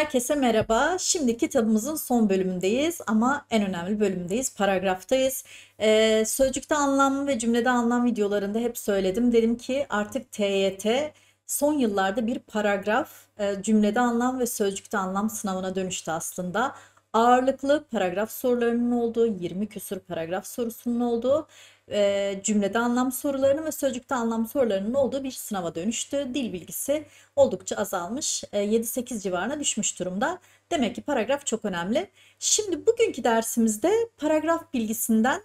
Herkese merhaba. Şimdi kitabımızın son bölümündeyiz ama en önemli bölümdeyiz. Paragraftayız. Ee, sözcükte anlam ve cümlede anlam videolarında hep söyledim. Dedim ki artık TYT son yıllarda bir paragraf, e, cümlede anlam ve sözcükte anlam sınavına dönüştü aslında ağırlıklı paragraf sorularının olduğu, 20 küsur paragraf sorusunun olduğu e, cümlede anlam sorularının ve sözcükte anlam sorularının olduğu bir sınava dönüştü. Dil bilgisi oldukça azalmış. E, 7-8 civarına düşmüş durumda. Demek ki paragraf çok önemli. Şimdi bugünkü dersimizde paragraf bilgisinden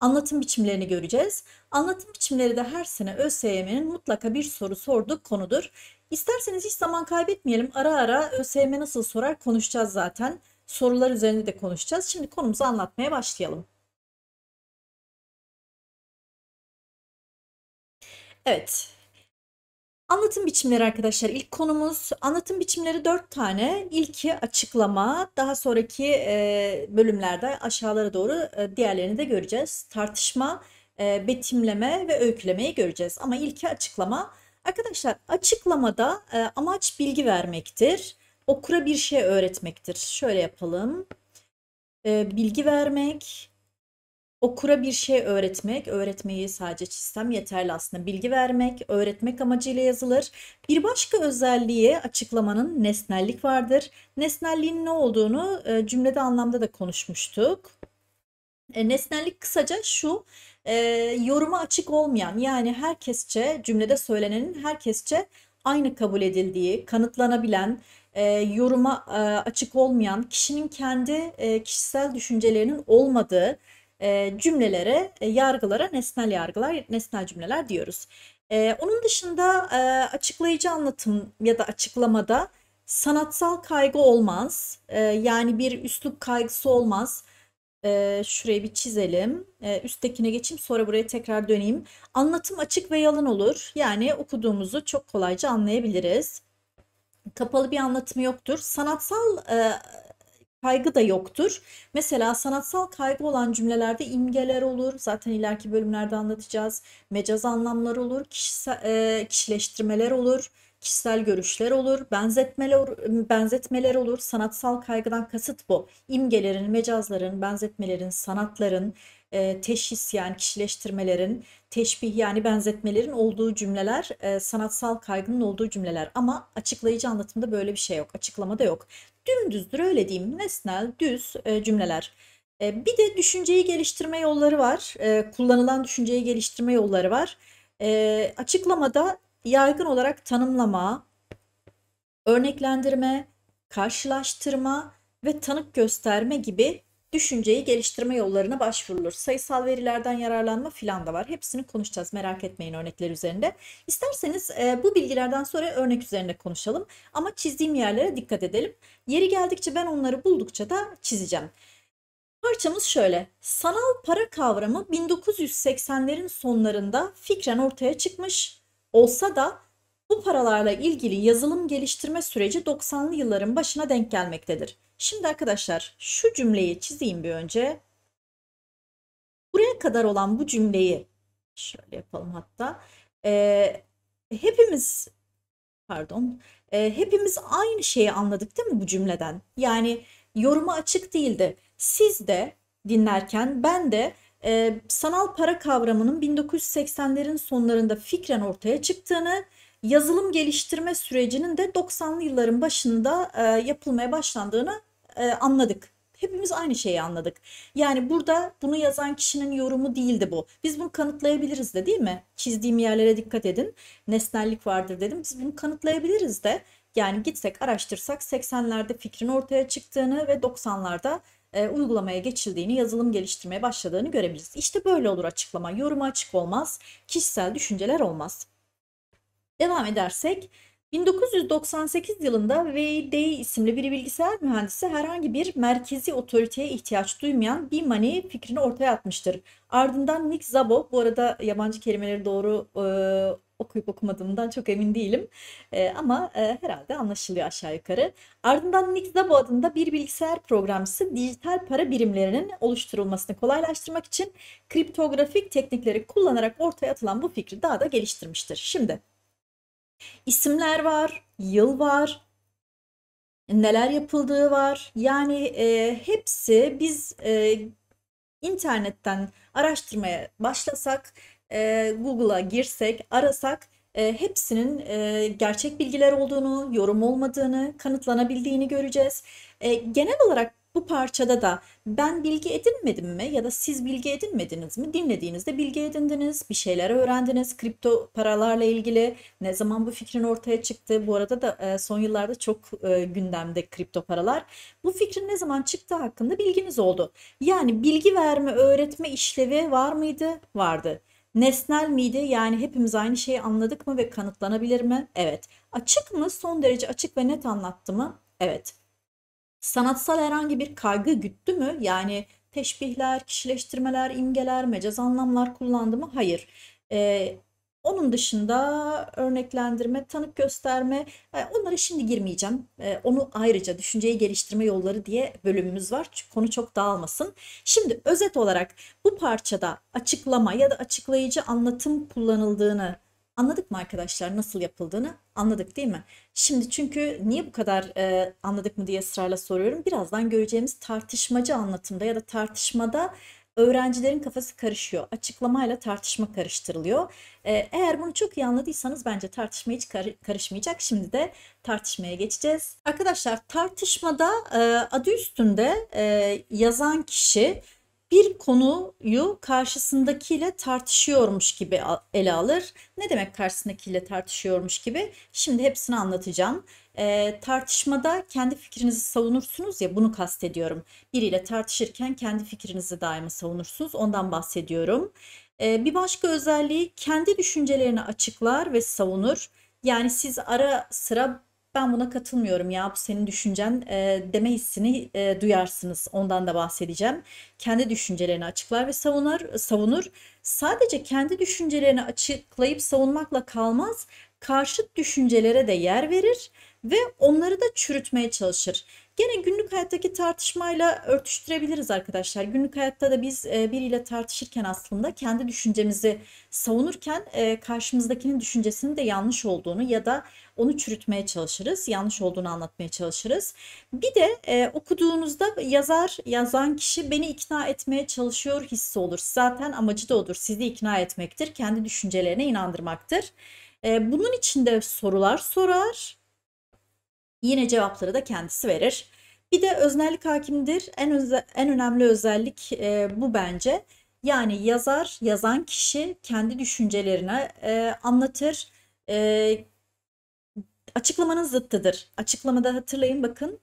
anlatım biçimlerini göreceğiz. Anlatım biçimleri de her sene ÖSYM'nin mutlaka bir soru sorduğu konudur. İsterseniz hiç zaman kaybetmeyelim. Ara ara ÖSYM nasıl sorar konuşacağız zaten. Sorular üzerinde de konuşacağız. Şimdi konumuzu anlatmaya başlayalım. Evet. Anlatım biçimleri arkadaşlar ilk konumuz. Anlatım biçimleri dört tane. İlki açıklama. Daha sonraki e, bölümlerde aşağılara doğru e, diğerlerini de göreceğiz. Tartışma, e, betimleme ve öykülemeyi göreceğiz. Ama ilki açıklama. Arkadaşlar açıklamada e, amaç bilgi vermektir. Okura bir şey öğretmektir. Şöyle yapalım. E, bilgi vermek, okura bir şey öğretmek, öğretmeyi sadece çizsem yeterli aslında bilgi vermek, öğretmek amacıyla yazılır. Bir başka özelliği açıklamanın nesnellik vardır. Nesnelliğin ne olduğunu e, cümlede anlamda da konuşmuştuk. E, nesnellik kısaca şu, e, yoruma açık olmayan yani herkesçe cümlede söylenenin herkesçe aynı kabul edildiği, kanıtlanabilen, yoruma açık olmayan, kişinin kendi kişisel düşüncelerinin olmadığı, e, cümlelere, e, yargılara nesnel yargılar, nesnel cümleler diyoruz. E, onun dışında açıklayıcı anlatım ya da açıklamada sanatsal kaygı olmaz. yani bir üslup kaygısı olmaz. E, şurayı bir çizelim. üsttekine geçeyim sonra buraya tekrar döneyim. Anlatım açık ve yalın olur. Yani okuduğumuzu çok kolayca anlayabiliriz. Kapalı bir anlatımı yoktur. Sanatsal e, kaygı da yoktur. Mesela sanatsal kaygı olan cümlelerde imgeler olur. Zaten ileriki bölümlerde anlatacağız. Mecaz anlamlar olur, kişisel, e, kişileştirmeler olur, kişisel görüşler olur, benzetmeler, benzetmeler olur. Sanatsal kaygıdan kasıt bu. İmgelerin, mecazların, benzetmelerin, sanatların, e, teşhis yani kişileştirmelerin, teşbih yani benzetmelerin olduğu cümleler, e, sanatsal kaygının olduğu cümleler. Ama açıklayıcı anlatımda böyle bir şey yok, Açıklama da yok dümdüzdür öyle diyeyim. Nesnel, düz e, cümleler. E, bir de düşünceyi geliştirme yolları var. E, kullanılan düşünceyi geliştirme yolları var. E, açıklamada yaygın olarak tanımlama, örneklendirme, karşılaştırma ve tanık gösterme gibi düşünceyi geliştirme yollarına başvurulur. Sayısal verilerden yararlanma filan da var. Hepsini konuşacağız merak etmeyin örnekler üzerinde. İsterseniz e, bu bilgilerden sonra örnek üzerinde konuşalım. Ama çizdiğim yerlere dikkat edelim. Yeri geldikçe ben onları buldukça da çizeceğim. Parçamız şöyle. Sanal para kavramı 1980'lerin sonlarında fikren ortaya çıkmış olsa da bu paralarla ilgili yazılım geliştirme süreci 90'lı yılların başına denk gelmektedir. Şimdi arkadaşlar şu cümleyi çizeyim bir önce. Buraya kadar olan bu cümleyi şöyle yapalım hatta. Ee, hepimiz pardon e, hepimiz aynı şeyi anladık değil mi bu cümleden? Yani yoruma açık değildi. Siz de dinlerken ben de e, sanal para kavramının 1980'lerin sonlarında fikren ortaya çıktığını yazılım geliştirme sürecinin de 90'lı yılların başında e, yapılmaya başlandığını e, anladık. Hepimiz aynı şeyi anladık. Yani burada bunu yazan kişinin yorumu değildi bu. Biz bunu kanıtlayabiliriz de değil mi? Çizdiğim yerlere dikkat edin. Nesnellik vardır dedim. Biz bunu kanıtlayabiliriz de. Yani gitsek araştırsak 80'lerde fikrin ortaya çıktığını ve 90'larda e, uygulamaya geçildiğini, yazılım geliştirmeye başladığını görebiliriz. İşte böyle olur açıklama. Yoruma açık olmaz, kişisel düşünceler olmaz. Devam edersek 1998 yılında VD isimli bir bilgisayar mühendisi herhangi bir merkezi otoriteye ihtiyaç duymayan bir money fikrini ortaya atmıştır. Ardından Nick Szabo, bu arada yabancı kelimeleri doğru e, okuyup okumadığımdan çok emin değilim e, ama e, herhalde anlaşılıyor aşağı yukarı. Ardından Nick Szabo adında bir bilgisayar programcısı dijital para birimlerinin oluşturulmasını kolaylaştırmak için kriptografik teknikleri kullanarak ortaya atılan bu fikri daha da geliştirmiştir. Şimdi İsimler var, yıl var, neler yapıldığı var. Yani e, hepsi biz e, internetten araştırmaya başlasak, e, Google'a girsek, arasak e, hepsinin e, gerçek bilgiler olduğunu, yorum olmadığını, kanıtlanabildiğini göreceğiz. E, genel olarak bu parçada da ben bilgi edinmedim mi ya da siz bilgi edinmediniz mi? Dinlediğinizde bilgi edindiniz, bir şeyler öğrendiniz kripto paralarla ilgili. Ne zaman bu fikrin ortaya çıktı? Bu arada da e, son yıllarda çok e, gündemde kripto paralar. Bu fikrin ne zaman çıktı hakkında bilginiz oldu. Yani bilgi verme, öğretme işlevi var mıydı? Vardı. Nesnel miydi? Yani hepimiz aynı şeyi anladık mı ve kanıtlanabilir mi? Evet. Açık mı? Son derece açık ve net anlattı mı? Evet. Sanatsal herhangi bir kaygı güttü mü? Yani teşbihler, kişileştirmeler, imgeler, mecaz anlamlar kullandı mı? Hayır. Ee, onun dışında örneklendirme, tanık gösterme onlara şimdi girmeyeceğim. Onu ayrıca düşünceyi geliştirme yolları diye bölümümüz var. Çünkü konu çok dağılmasın. Şimdi özet olarak bu parçada açıklama ya da açıklayıcı anlatım kullanıldığını Anladık mı arkadaşlar nasıl yapıldığını? Anladık değil mi? Şimdi çünkü niye bu kadar e, anladık mı diye ısrarla soruyorum. Birazdan göreceğimiz tartışmacı anlatımda ya da tartışmada öğrencilerin kafası karışıyor. Açıklamayla tartışma karıştırılıyor. E, eğer bunu çok iyi anladıysanız bence tartışma hiç kar karışmayacak. Şimdi de tartışmaya geçeceğiz. Arkadaşlar tartışmada e, adı üstünde e, yazan kişi bir konuyu karşısındakiyle tartışıyormuş gibi ele alır. Ne demek karşısındakiyle tartışıyormuş gibi? Şimdi hepsini anlatacağım. E, tartışmada kendi fikrinizi savunursunuz ya bunu kastediyorum. Biriyle tartışırken kendi fikrinizi daima savunursunuz. Ondan bahsediyorum. E, bir başka özelliği kendi düşüncelerini açıklar ve savunur. Yani siz ara sıra ben buna katılmıyorum ya bu senin düşüncen e, deme hissini e, duyarsınız. Ondan da bahsedeceğim. Kendi düşüncelerini açıklar ve savunar, savunur. Sadece kendi düşüncelerini açıklayıp savunmakla kalmaz, karşıt düşüncelere de yer verir ve onları da çürütmeye çalışır. Gene günlük hayattaki tartışmayla örtüştürebiliriz arkadaşlar. Günlük hayatta da biz e, biriyle tartışırken aslında kendi düşüncemizi savunurken e, karşımızdakinin düşüncesinin de yanlış olduğunu ya da onu çürütmeye çalışırız. Yanlış olduğunu anlatmaya çalışırız. Bir de e, okuduğunuzda yazar, yazan kişi beni ikna etmeye çalışıyor hissi olur. Zaten amacı da odur. Sizi ikna etmektir. Kendi düşüncelerine inandırmaktır. bunun için de sorular sorar Yine cevapları da kendisi verir. Bir de öznellik hakimdir. En, öze, en önemli özellik e, bu bence. Yani yazar, yazan kişi kendi düşüncelerine e, anlatır. E, açıklamanın zıttıdır. Açıklamada hatırlayın bakın.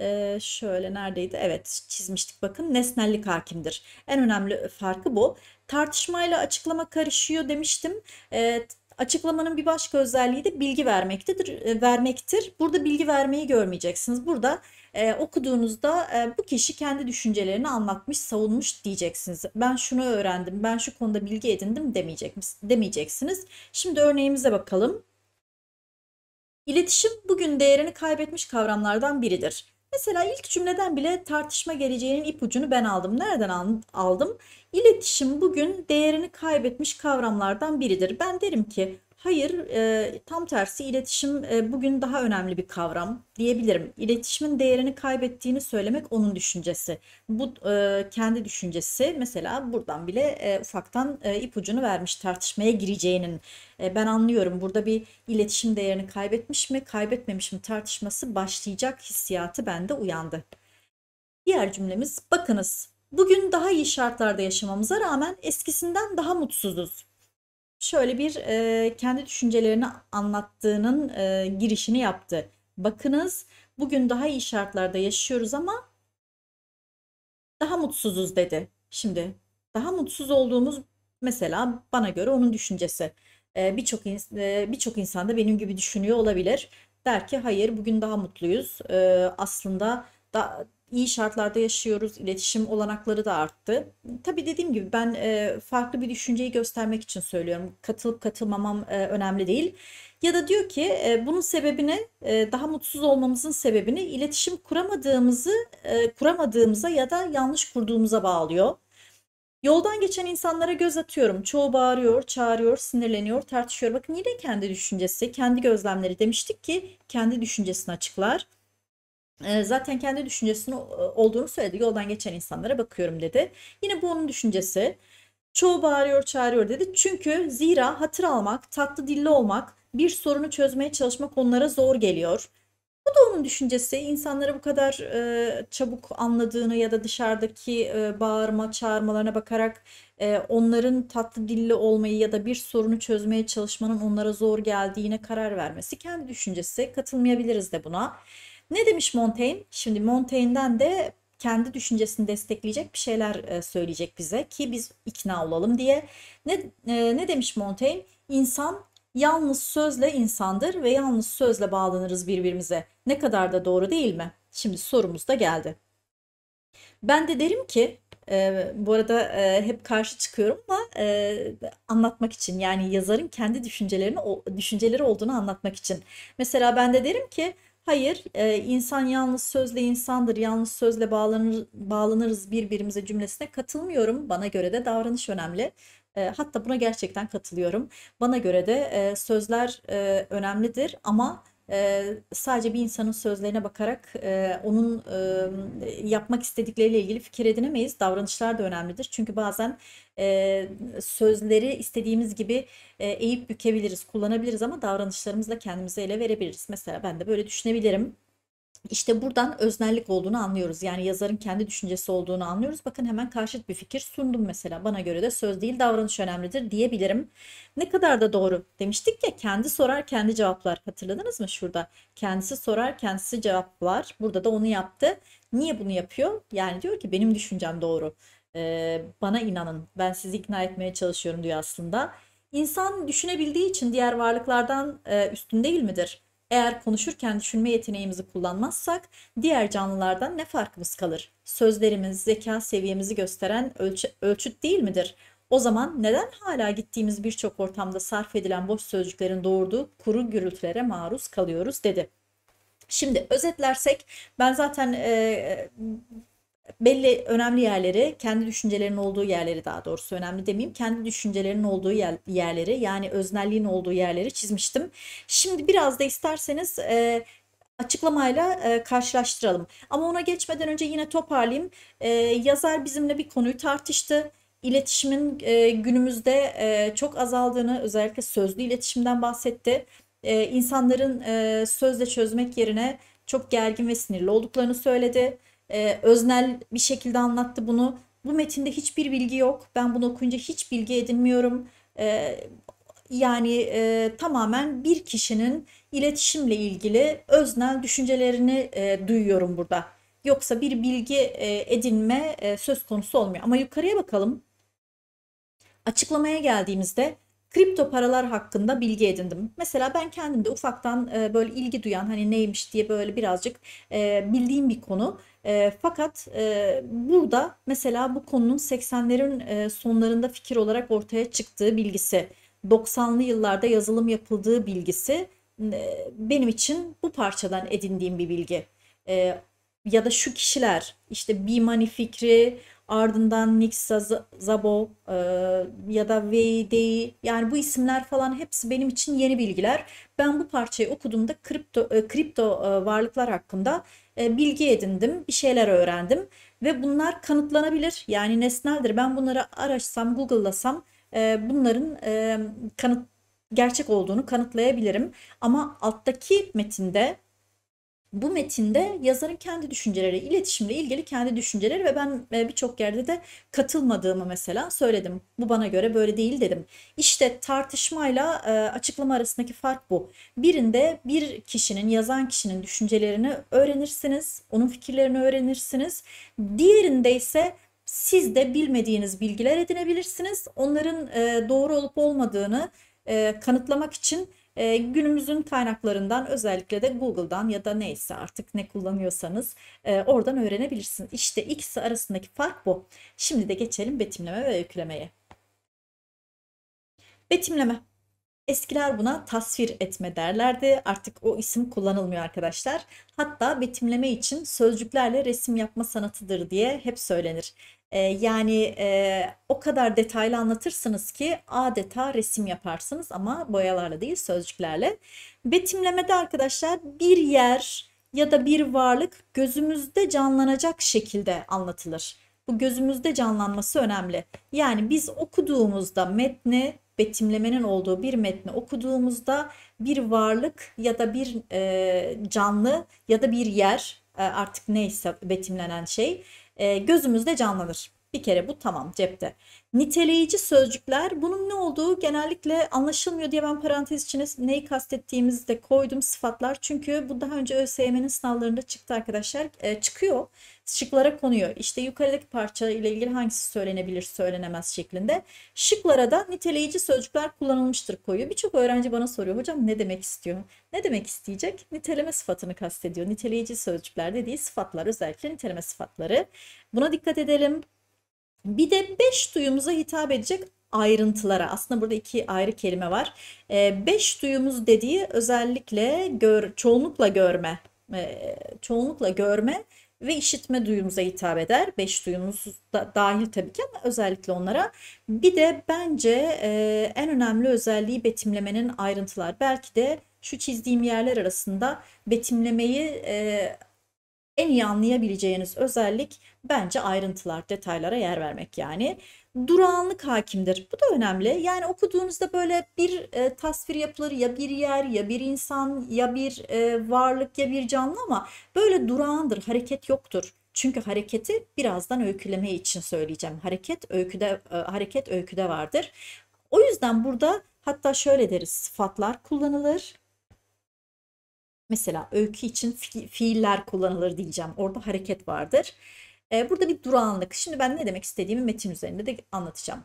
E, şöyle neredeydi? Evet çizmiştik bakın. Nesnellik hakimdir. En önemli farkı bu. Tartışmayla açıklama karışıyor demiştim. E, Açıklamanın bir başka özelliği de bilgi vermektedir, e, vermektir. Burada bilgi vermeyi görmeyeceksiniz. Burada e, okuduğunuzda e, bu kişi kendi düşüncelerini anlatmış, savunmuş diyeceksiniz. Ben şunu öğrendim, ben şu konuda bilgi edindim demeyecek, demeyeceksiniz. Şimdi örneğimize bakalım. İletişim bugün değerini kaybetmiş kavramlardan biridir. Mesela ilk cümleden bile tartışma geleceğinin ipucunu ben aldım. Nereden aldım? İletişim bugün değerini kaybetmiş kavramlardan biridir. Ben derim ki Hayır, e, tam tersi iletişim e, bugün daha önemli bir kavram diyebilirim. İletişimin değerini kaybettiğini söylemek onun düşüncesi. Bu e, kendi düşüncesi. Mesela buradan bile e, ufaktan e, ipucunu vermiş tartışmaya gireceğinin. E, ben anlıyorum burada bir iletişim değerini kaybetmiş mi, kaybetmemiş mi tartışması başlayacak hissiyatı bende uyandı. Diğer cümlemiz bakınız. Bugün daha iyi şartlarda yaşamamıza rağmen eskisinden daha mutsuzuz şöyle bir e, kendi düşüncelerini anlattığının e, girişini yaptı. Bakınız bugün daha iyi şartlarda yaşıyoruz ama daha mutsuzuz dedi. Şimdi daha mutsuz olduğumuz mesela bana göre onun düşüncesi. E, birçok e, birçok insan da benim gibi düşünüyor olabilir. Der ki hayır bugün daha mutluyuz. E, aslında da, iyi şartlarda yaşıyoruz. İletişim olanakları da arttı. Tabii dediğim gibi ben e, farklı bir düşünceyi göstermek için söylüyorum. Katılıp katılmamam e, önemli değil. Ya da diyor ki e, bunun sebebini, daha mutsuz olmamızın sebebini iletişim kuramadığımızı kuramadığımıza ya da yanlış kurduğumuza bağlıyor. Yoldan geçen insanlara göz atıyorum. Çoğu bağırıyor, çağırıyor, sinirleniyor, tartışıyor. Bakın yine kendi düşüncesi, kendi gözlemleri demiştik ki kendi düşüncesini açıklar zaten kendi düşüncesini e, olduğunu söyledi. Yoldan geçen insanlara bakıyorum dedi. Yine bu onun düşüncesi. Çoğu bağırıyor çağırıyor dedi. Çünkü zira hatır almak, tatlı dilli olmak, bir sorunu çözmeye çalışmak onlara zor geliyor. Bu da onun düşüncesi. İnsanları bu kadar e, çabuk anladığını ya da dışarıdaki e, bağırma, çağırmalarına bakarak e, onların tatlı dilli olmayı ya da bir sorunu çözmeye çalışmanın onlara zor geldiğine karar vermesi kendi düşüncesi. Katılmayabiliriz de buna. Ne demiş Montaigne? Şimdi Montaigne'den de kendi düşüncesini destekleyecek bir şeyler e, söyleyecek bize ki biz ikna olalım diye. Ne, e, ne demiş Montaigne? İnsan yalnız sözle insandır ve yalnız sözle bağlanırız birbirimize. Ne kadar da doğru değil mi? Şimdi sorumuz da geldi. Ben de derim ki e, bu arada e, hep karşı çıkıyorum ama e, anlatmak için yani yazarın kendi düşüncelerini o, düşünceleri olduğunu anlatmak için. Mesela ben de derim ki Hayır, e, insan yalnız sözle insandır, yalnız sözle bağlanır, bağlanırız birbirimize cümlesine katılmıyorum. Bana göre de davranış önemli. E, hatta buna gerçekten katılıyorum. Bana göre de e, sözler e, önemlidir ama e, sadece bir insanın sözlerine bakarak e, onun e, yapmak istedikleriyle ilgili fikir edinemeyiz. Davranışlar da önemlidir. Çünkü bazen e, sözleri istediğimiz gibi e, eğip bükebiliriz, kullanabiliriz ama davranışlarımızla kendimize ele verebiliriz. Mesela ben de böyle düşünebilirim. İşte buradan öznellik olduğunu anlıyoruz. Yani yazarın kendi düşüncesi olduğunu anlıyoruz. Bakın hemen karşıt bir fikir sundum mesela. Bana göre de söz değil davranış önemlidir diyebilirim. Ne kadar da doğru demiştik ya kendi sorar kendi cevaplar. Hatırladınız mı şurada? Kendisi sorar kendisi cevaplar. Burada da onu yaptı. Niye bunu yapıyor? Yani diyor ki benim düşüncem doğru. Ee, bana inanın ben sizi ikna etmeye çalışıyorum diyor aslında. İnsan düşünebildiği için diğer varlıklardan e, üstün değil midir? Eğer konuşurken düşünme yeteneğimizi kullanmazsak diğer canlılardan ne farkımız kalır? Sözlerimiz zeka seviyemizi gösteren ölçü, ölçüt değil midir? O zaman neden hala gittiğimiz birçok ortamda sarf edilen boş sözcüklerin doğurduğu kuru gürültülere maruz kalıyoruz dedi. Şimdi özetlersek ben zaten e, belli önemli yerleri, kendi düşüncelerinin olduğu yerleri daha doğrusu önemli demeyeyim. Kendi düşüncelerinin olduğu yer, yerleri yani öznelliğin olduğu yerleri çizmiştim. Şimdi biraz da isterseniz e, açıklamayla e, karşılaştıralım. Ama ona geçmeden önce yine toparlayayım. E, yazar bizimle bir konuyu tartıştı. İletişimin e, günümüzde e, çok azaldığını özellikle sözlü iletişimden bahsetti. E, insanların e, sözle çözmek yerine çok gergin ve sinirli olduklarını söyledi e, öznel bir şekilde anlattı bunu. Bu metinde hiçbir bilgi yok. Ben bunu okuyunca hiç bilgi edinmiyorum. E, yani e, tamamen bir kişinin iletişimle ilgili öznel düşüncelerini e, duyuyorum burada. Yoksa bir bilgi e, edinme e, söz konusu olmuyor. Ama yukarıya bakalım. Açıklamaya geldiğimizde kripto paralar hakkında bilgi edindim. Mesela ben kendim de ufaktan e, böyle ilgi duyan hani neymiş diye böyle birazcık e, bildiğim bir konu. E, fakat e, burada mesela bu konunun 80'lerin e, sonlarında fikir olarak ortaya çıktığı bilgisi, 90'lı yıllarda yazılım yapıldığı bilgisi e, benim için bu parçadan edindiğim bir bilgi. E, ya da şu kişiler işte Bimani fikri, ardından Nick Zabo e, ya da VDI, yani bu isimler falan hepsi benim için yeni bilgiler. Ben bu parçayı okuduğumda kripto e, kripto e, varlıklar hakkında e, bilgi edindim, bir şeyler öğrendim ve bunlar kanıtlanabilir. Yani nesneldir. Ben bunları araşsam, Google'lasam e, bunların e, kanıt gerçek olduğunu kanıtlayabilirim. Ama alttaki metinde bu metinde yazarın kendi düşünceleri, iletişimle ilgili kendi düşünceleri ve ben e, birçok yerde de katılmadığımı mesela söyledim. Bu bana göre böyle değil dedim. İşte tartışmayla e, açıklama arasındaki fark bu. Birinde bir kişinin, yazan kişinin düşüncelerini öğrenirsiniz, onun fikirlerini öğrenirsiniz. Diğerinde ise siz de bilmediğiniz bilgiler edinebilirsiniz. Onların e, doğru olup olmadığını kanıtlamak için e, günümüzün kaynaklarından özellikle de Google'dan ya da neyse artık ne kullanıyorsanız e, oradan öğrenebilirsiniz. İşte ikisi arasındaki fark bu. Şimdi de geçelim betimleme ve öykülemeye. Betimleme. Eskiler buna tasvir etme derlerdi. Artık o isim kullanılmıyor arkadaşlar. Hatta betimleme için sözcüklerle resim yapma sanatıdır diye hep söylenir yani e, o kadar detaylı anlatırsınız ki adeta resim yaparsınız ama boyalarla değil sözcüklerle. Betimlemede arkadaşlar bir yer ya da bir varlık gözümüzde canlanacak şekilde anlatılır. Bu gözümüzde canlanması önemli. Yani biz okuduğumuzda metni betimlemenin olduğu bir metni okuduğumuzda bir varlık ya da bir e, canlı ya da bir yer e, artık neyse betimlenen şey e, gözümüzde canlanır. Bir kere bu tamam cepte. Niteleyici sözcükler bunun ne olduğu genellikle anlaşılmıyor diye ben parantez içine neyi kastettiğimizi de koydum sıfatlar. Çünkü bu daha önce ÖSYM'nin sınavlarında çıktı arkadaşlar. E, çıkıyor şıklara konuyor. İşte yukarıdaki parça ile ilgili hangisi söylenebilir söylenemez şeklinde. Şıklara da niteleyici sözcükler kullanılmıştır koyuyor. Birçok öğrenci bana soruyor hocam ne demek istiyor? Ne demek isteyecek? Niteleme sıfatını kastediyor. Niteleyici sözcükler dediği sıfatlar özellikle niteleme sıfatları. Buna dikkat edelim. Bir de beş duyumuza hitap edecek ayrıntılara. Aslında burada iki ayrı kelime var. E, beş duyumuz dediği özellikle gör, çoğunlukla görme, e, çoğunlukla görme ve işitme duyumuza hitap eder. Beş duyumuz da dahil tabii ki ama özellikle onlara. Bir de bence e, en önemli özelliği betimlemenin ayrıntılar. Belki de şu çizdiğim yerler arasında betimlemeyi e, en iyi anlayabileceğiniz özellik bence ayrıntılar, detaylara yer vermek yani. Durağanlık hakimdir. Bu da önemli. Yani okuduğunuzda böyle bir e, tasvir yapılır ya bir yer ya bir insan ya bir e, varlık ya bir canlı ama böyle durağandır, hareket yoktur. Çünkü hareketi birazdan öyküleme için söyleyeceğim. Hareket öyküde e, hareket öyküde vardır. O yüzden burada hatta şöyle deriz. Sıfatlar kullanılır Mesela öykü için fiiller kullanılır diyeceğim. Orada hareket vardır. Ee, burada bir duranlık. Şimdi ben ne demek istediğimi metin üzerinde de anlatacağım.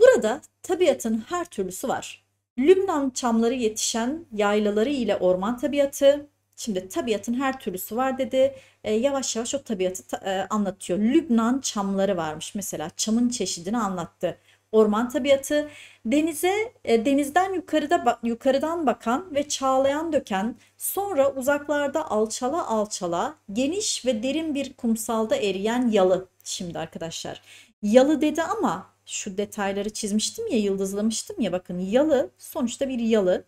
Burada tabiatın her türlüsü var. Lübnan çamları yetişen yaylaları ile orman tabiatı. Şimdi tabiatın her türlüsü var dedi. E, yavaş yavaş o tabiatı ta, e, anlatıyor. Lübnan çamları varmış mesela. Çamın çeşidini anlattı orman tabiatı, denize e, denizden yukarıda yukarıdan bakan ve çağlayan döken, sonra uzaklarda alçala alçala geniş ve derin bir kumsalda eriyen yalı. Şimdi arkadaşlar, yalı dedi ama şu detayları çizmiştim ya, yıldızlamıştım ya bakın yalı sonuçta bir yalı.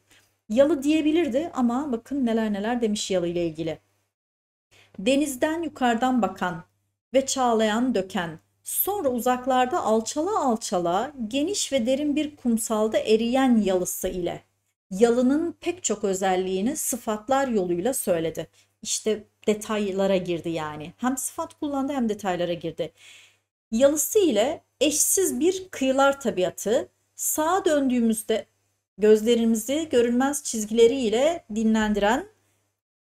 Yalı diyebilirdi ama bakın neler neler demiş yalı ile ilgili. Denizden yukarıdan bakan ve çağlayan döken Sonra uzaklarda alçala alçala geniş ve derin bir kumsalda eriyen yalısı ile yalının pek çok özelliğini sıfatlar yoluyla söyledi. İşte detaylara girdi yani. Hem sıfat kullandı hem detaylara girdi. Yalısı ile eşsiz bir kıyılar tabiatı, sağa döndüğümüzde gözlerimizi görünmez çizgileriyle dinlendiren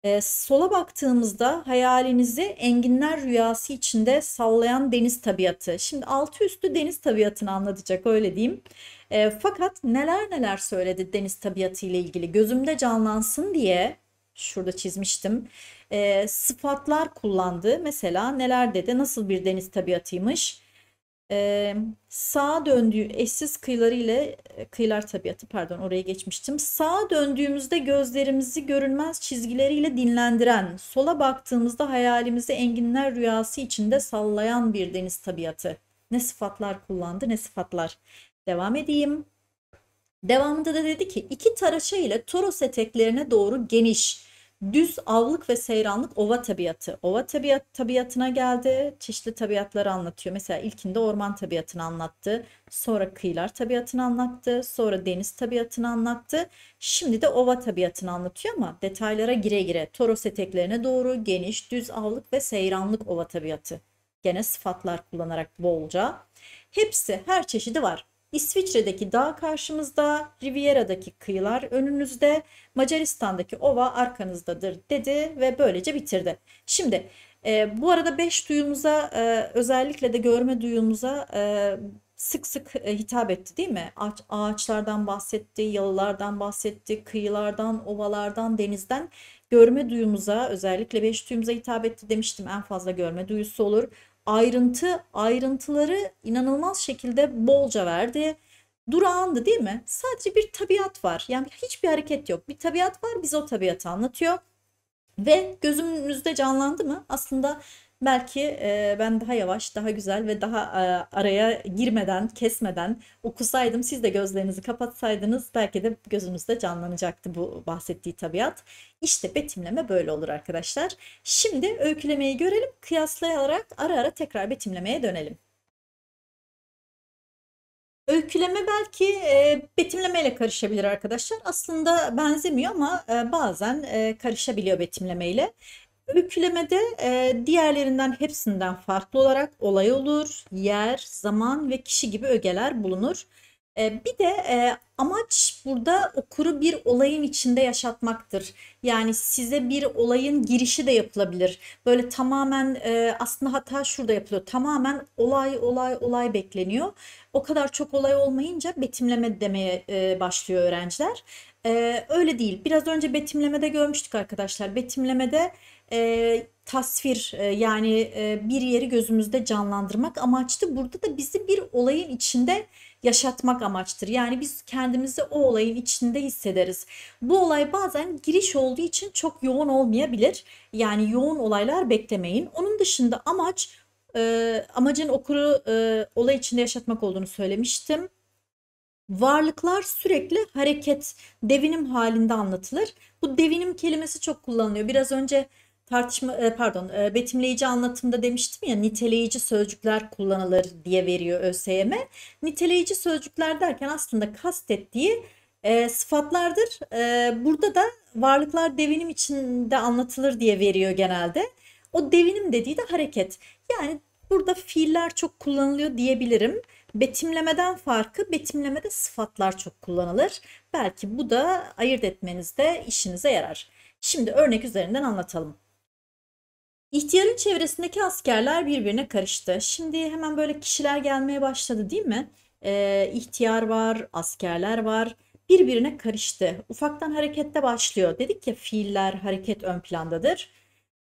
e, sola baktığımızda hayalinizi enginler rüyası içinde sallayan deniz tabiatı. Şimdi altı üstü deniz tabiatını anlatacak öyle diyeyim. E, fakat neler neler söyledi deniz tabiatı ile ilgili gözümde canlansın diye şurada çizmiştim. E, sıfatlar kullandı. Mesela neler dedi? Nasıl bir deniz tabiatıymış? sağa döndüğü eşsiz kıyıları ile e, kıyılar tabiatı pardon oraya geçmiştim. Sağa döndüğümüzde gözlerimizi görünmez çizgileriyle dinlendiren, sola baktığımızda hayalimizi enginler rüyası içinde sallayan bir deniz tabiatı. Ne sıfatlar kullandı ne sıfatlar. Devam edeyim. Devamında da dedi ki iki taraşa ile Toros eteklerine doğru geniş, düz avlık ve seyranlık ova tabiatı. Ova tabiat, tabiatına geldi. Çeşitli tabiatları anlatıyor. Mesela ilkinde orman tabiatını anlattı. Sonra kıyılar tabiatını anlattı. Sonra deniz tabiatını anlattı. Şimdi de ova tabiatını anlatıyor ama detaylara gire gire. Toros eteklerine doğru geniş, düz avlık ve seyranlık ova tabiatı. Gene sıfatlar kullanarak bolca. Hepsi her çeşidi var. İsviçre'deki dağ karşımızda, Riviera'daki kıyılar önünüzde, Macaristan'daki ova arkanızdadır dedi ve böylece bitirdi. Şimdi e, bu arada beş duyumuza e, özellikle de görme duyumuza e, sık sık e, hitap etti değil mi? Ağaç, ağaçlardan bahsetti, yalılardan bahsetti, kıyılardan, ovalardan, denizden görme duyumuza özellikle beş duyumuza hitap etti demiştim en fazla görme duyusu olur ayrıntı ayrıntıları inanılmaz şekilde bolca verdi. Durağandı değil mi? Sadece bir tabiat var. Yani hiçbir hareket yok. Bir tabiat var biz o tabiatı anlatıyor. Ve gözümüzde canlandı mı? Aslında Belki e, ben daha yavaş, daha güzel ve daha e, araya girmeden, kesmeden okusaydım, siz de gözlerinizi kapatsaydınız belki de gözünüzde canlanacaktı bu bahsettiği tabiat. İşte betimleme böyle olur arkadaşlar. Şimdi öykülemeyi görelim, kıyaslayarak ara ara tekrar betimlemeye dönelim. Öyküleme belki e, betimlemeyle karışabilir arkadaşlar. Aslında benzemiyor ama e, bazen e, karışabiliyor betimlemeyle. Öykülemede e, diğerlerinden hepsinden farklı olarak olay olur, yer, zaman ve kişi gibi ögeler bulunur. E, bir de e, amaç burada okuru bir olayın içinde yaşatmaktır. Yani size bir olayın girişi de yapılabilir. Böyle tamamen e, aslında hata şurada yapılıyor. Tamamen olay olay olay bekleniyor. O kadar çok olay olmayınca betimleme demeye e, başlıyor öğrenciler. E, öyle değil. Biraz önce betimlemede görmüştük arkadaşlar. Betimlemede e, tasvir e, yani e, bir yeri gözümüzde canlandırmak amaçtı Burada da bizi bir olayın içinde yaşatmak amaçtır. Yani biz kendimizi o olayın içinde hissederiz. Bu olay bazen giriş olduğu için çok yoğun olmayabilir. Yani yoğun olaylar beklemeyin. Onun dışında amaç e, amacın okuru e, olay içinde yaşatmak olduğunu söylemiştim. Varlıklar sürekli hareket, devinim halinde anlatılır. Bu devinim kelimesi çok kullanılıyor. Biraz önce tartışma e, pardon e, betimleyici anlatımda demiştim ya niteleyici sözcükler kullanılır diye veriyor ÖSYM. Niteleyici sözcükler derken aslında kastettiği e, sıfatlardır. E, burada da varlıklar devinim içinde anlatılır diye veriyor genelde. O devinim dediği de hareket. Yani burada fiiller çok kullanılıyor diyebilirim. Betimlemeden farkı betimlemede sıfatlar çok kullanılır. Belki bu da ayırt etmenizde işinize yarar. Şimdi örnek üzerinden anlatalım. İhtiyarın çevresindeki askerler birbirine karıştı. Şimdi hemen böyle kişiler gelmeye başladı değil mi? Ee, ihtiyar var, askerler var. Birbirine karıştı. Ufaktan harekette başlıyor. Dedik ya fiiller hareket ön plandadır.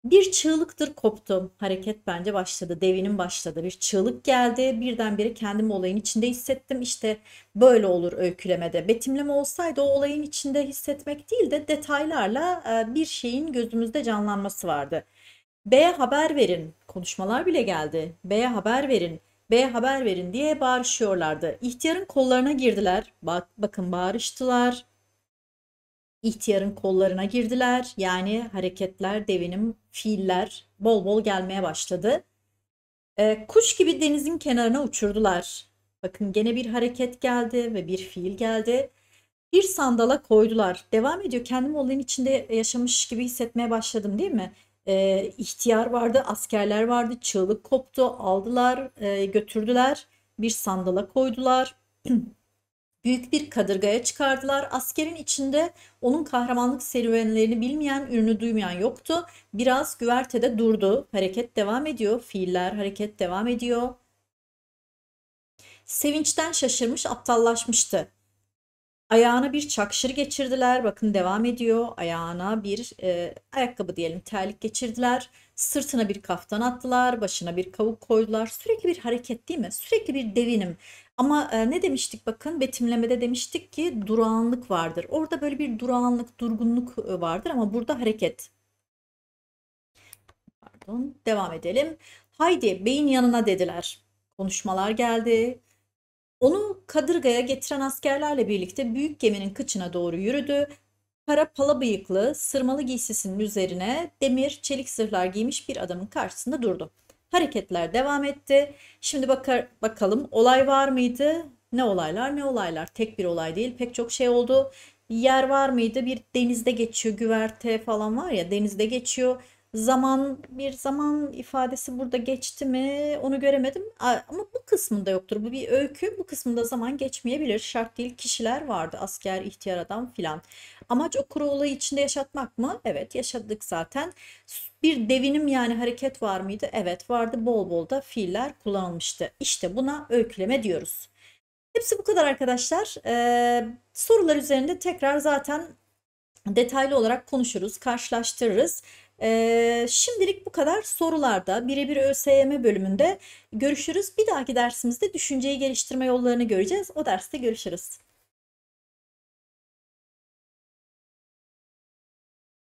Bir çığlıktır koptu. Hareket bence başladı. Devinin başladı. Bir çığlık geldi. Birdenbire kendimi olayın içinde hissettim. İşte böyle olur öykülemede. Betimleme olsaydı o olayın içinde hissetmek değil de detaylarla e, bir şeyin gözümüzde canlanması vardı. B'ye haber verin. Konuşmalar bile geldi. B'ye haber verin. B'ye haber verin diye bağırışıyorlardı. İhtiyarın kollarına girdiler. Bak, bakın bağırıştılar. İhtiyarın kollarına girdiler. Yani hareketler, devinim, fiiller bol bol gelmeye başladı. E, kuş gibi denizin kenarına uçurdular. Bakın gene bir hareket geldi ve bir fiil geldi. Bir sandala koydular. Devam ediyor. Kendimi olayın içinde yaşamış gibi hissetmeye başladım değil mi? e, ihtiyar vardı, askerler vardı. Çığlık koptu, aldılar, e, götürdüler. Bir sandala koydular. Büyük bir kadırgaya çıkardılar. Askerin içinde onun kahramanlık serüvenlerini bilmeyen, ürünü duymayan yoktu. Biraz güvertede durdu. Hareket devam ediyor. Fiiller hareket devam ediyor. Sevinçten şaşırmış, aptallaşmıştı. Ayağına bir çakşır geçirdiler. Bakın devam ediyor. Ayağına bir e, ayakkabı diyelim terlik geçirdiler. Sırtına bir kaftan attılar. Başına bir kavuk koydular. Sürekli bir hareket değil mi? Sürekli bir devinim. Ama e, ne demiştik bakın betimlemede demiştik ki durağanlık vardır. Orada böyle bir durağanlık, durgunluk e, vardır ama burada hareket. Pardon. Devam edelim. Haydi beyin yanına dediler. Konuşmalar geldi onu kadırgaya getiren askerlerle birlikte büyük geminin kıçına doğru yürüdü. Kara pala bıyıklı, sırmalı giysisinin üzerine demir, çelik zırhlar giymiş bir adamın karşısında durdu. Hareketler devam etti. Şimdi bakar, bakalım olay var mıydı? Ne olaylar ne olaylar. Tek bir olay değil pek çok şey oldu. Yer var mıydı? Bir denizde geçiyor güverte falan var ya denizde geçiyor zaman bir zaman ifadesi burada geçti mi onu göremedim ama bu kısmında yoktur. Bu bir öykü bu kısmında zaman geçmeyebilir. Şart değil kişiler vardı asker, ihtiyar adam filan. Amaç o kuru olayı içinde yaşatmak mı? Evet yaşadık zaten. Bir devinim yani hareket var mıydı? Evet vardı bol bol da fiiller kullanılmıştı. İşte buna öyküleme diyoruz. Hepsi bu kadar arkadaşlar. Ee, sorular üzerinde tekrar zaten detaylı olarak konuşuruz, karşılaştırırız. Ee, şimdilik bu kadar sorularda birebir ÖSYM bölümünde görüşürüz. Bir dahaki dersimizde düşünceyi geliştirme yollarını göreceğiz. O derste görüşürüz.